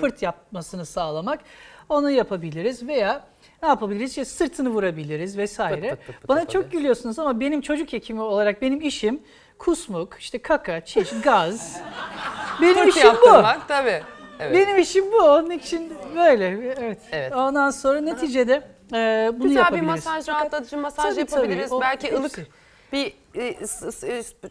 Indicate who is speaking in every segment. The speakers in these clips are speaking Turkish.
Speaker 1: pırt yapmasını sağlamak onu yapabiliriz veya ne yapabiliriz? İşte sırtını vurabiliriz vesaire. Pıt pıt pıt pıt Bana pıt çok gülüyorsunuz ama benim çocuk hekimi olarak benim işim kusmuk, işte kaka, çiş, gaz. benim Pırt işim bu. yaptırmak tabii. Evet. Benim işim bu. Onun için böyle. Evet. Evet. Ondan sonra neticede e, bunu Güzel bir masaj,
Speaker 2: rahatlatıcı masaj Tabii, yapabiliriz. O Belki hepsi. ılık bir e,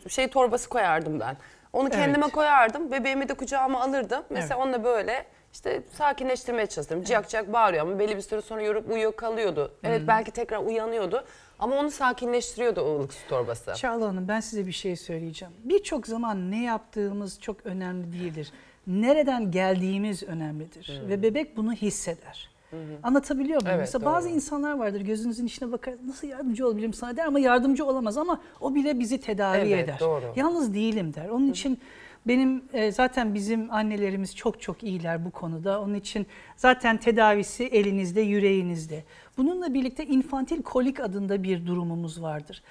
Speaker 2: e, şey torbası koyardım ben. Onu kendime evet. koyardım. Bebeğimi de kucağıma alırdım. Mesela evet. onunla böyle işte sakinleştirmeye çalıştım. Ciyak ciyak bağırıyor ama belli bir süre sonra yorup kalıyordu Evet hmm. belki tekrar uyanıyordu ama onu sakinleştiriyordu o ılık su torbası. Çağla
Speaker 1: Hanım ben size bir şey söyleyeceğim. Birçok zaman ne yaptığımız çok önemli değildir. Nereden geldiğimiz önemlidir hmm. ve bebek bunu hisseder. Hı hı. Anlatabiliyor muyum? Evet, Mesela doğru. bazı insanlar vardır gözünüzün içine bakar nasıl yardımcı olabilirim sana der ama yardımcı olamaz ama o bile bizi tedavi evet, eder. Doğru. Yalnız değilim der. Onun hı. için benim e, zaten bizim annelerimiz çok çok iyiler bu konuda. Onun için zaten tedavisi elinizde, yüreğinizde. Bununla birlikte infantil kolik adında bir durumumuz vardır.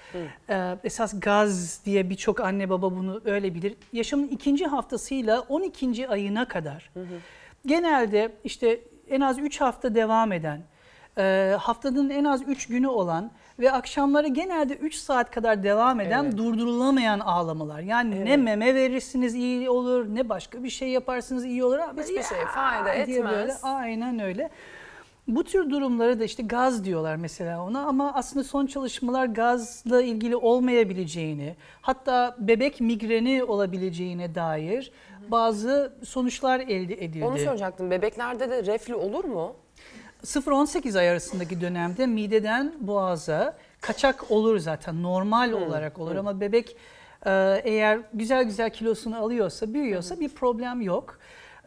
Speaker 1: Ee, esas gaz diye birçok anne baba bunu öyle bilir. Yaşamın ikinci haftasıyla 12. ayına kadar hı hı. genelde işte en az 3 hafta devam eden, e, haftanın en az 3 günü olan ve akşamları genelde 3 saat kadar devam eden evet. durdurulamayan ağlamalar. Yani evet. ne meme verirsiniz iyi olur ne başka bir şey yaparsınız iyi olur ama hiçbir şey fayda etmez. Böyle, aynen öyle. Bu tür durumlara da işte gaz diyorlar mesela ona ama aslında son çalışmalar gazla ilgili olmayabileceğini, hatta bebek migreni olabileceğine dair bazı sonuçlar elde edildi. Onu soracaktım. Bebeklerde de reflü olur mu? 0-18 ay arasındaki dönemde mideden boğaza kaçak olur zaten normal hmm. olarak olur hmm. ama bebek e, eğer güzel güzel kilosunu alıyorsa, büyüyorsa hmm. bir problem yok.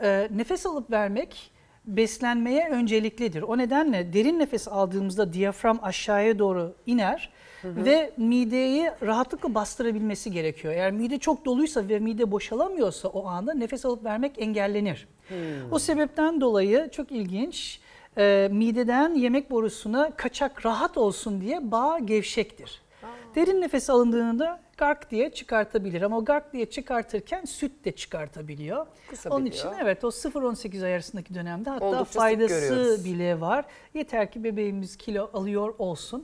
Speaker 1: E, nefes alıp vermek beslenmeye önceliklidir. O nedenle derin nefes aldığımızda diyafram aşağıya doğru iner hı hı. ve mideyi rahatlıkla bastırabilmesi gerekiyor. Eğer mide çok doluysa ve mide boşalamıyorsa o anda nefes alıp vermek engellenir. Hı. Hmm. O sebepten dolayı çok ilginç e, mideden yemek borusuna kaçak rahat olsun diye bağ gevşektir. Derin nefes alındığında gark diye çıkartabilir ama o gark diye çıkartırken süt de çıkartabiliyor. Onun için evet o 0-18 ay arasındaki dönemde hatta Oldukça faydası bile var. Yeter ki bebeğimiz kilo alıyor olsun.